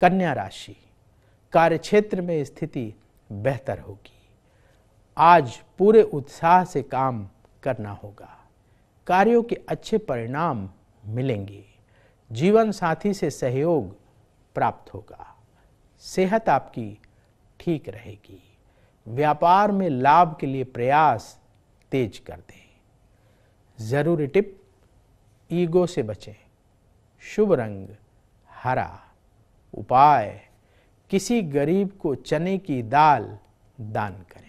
कन्या राशि कार्य क्षेत्र में स्थिति बेहतर होगी आज पूरे उत्साह से काम करना होगा कार्यों के अच्छे परिणाम मिलेंगे जीवन साथी से सहयोग प्राप्त होगा सेहत आपकी ठीक रहेगी व्यापार में लाभ के लिए प्रयास तेज कर दें ज़रूरी टिप ईगो से बचें शुभ रंग हरा उपाय किसी गरीब को चने की दाल दान करें